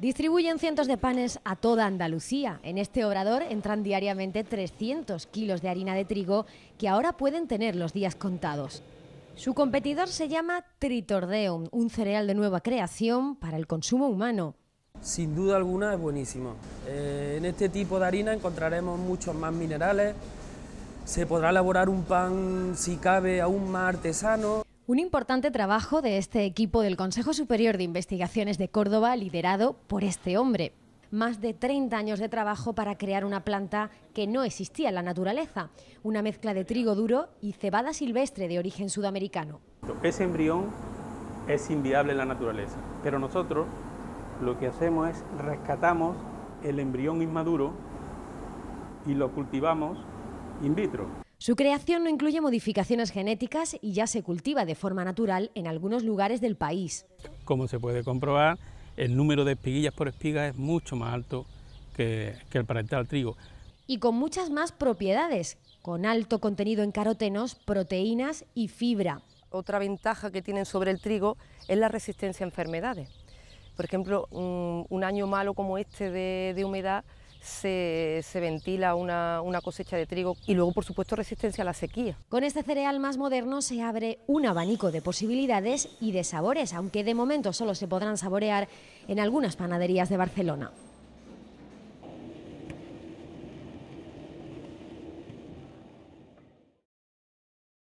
Distribuyen cientos de panes a toda Andalucía. En este obrador entran diariamente 300 kilos de harina de trigo que ahora pueden tener los días contados. Su competidor se llama Tritordeum, un cereal de nueva creación para el consumo humano. Sin duda alguna es buenísimo. Eh, en este tipo de harina encontraremos muchos más minerales. Se podrá elaborar un pan, si cabe, aún más artesano. Un importante trabajo de este equipo del Consejo Superior de Investigaciones de Córdoba, liderado por este hombre. Más de 30 años de trabajo para crear una planta que no existía en la naturaleza, una mezcla de trigo duro y cebada silvestre de origen sudamericano. Ese embrión es inviable en la naturaleza, pero nosotros lo que hacemos es rescatamos el embrión inmaduro y lo cultivamos in vitro. Su creación no incluye modificaciones genéticas y ya se cultiva de forma natural en algunos lugares del país. Como se puede comprobar, el número de espiguillas por espiga es mucho más alto que, el parental trigo. Y con muchas más propiedades, con alto contenido en carotenos, proteínas y fibra. Otra ventaja que tienen sobre el trigo es la resistencia a enfermedades. Por ejemplo, un, año malo como este de humedad se, ventila una, una, cosecha de trigo y luego, por supuesto, resistencia a la sequía. Con este cereal más moderno se abre un abanico de posibilidades y de sabores, aunque de momento solo se podrán saborear en algunas panaderías de Barcelona.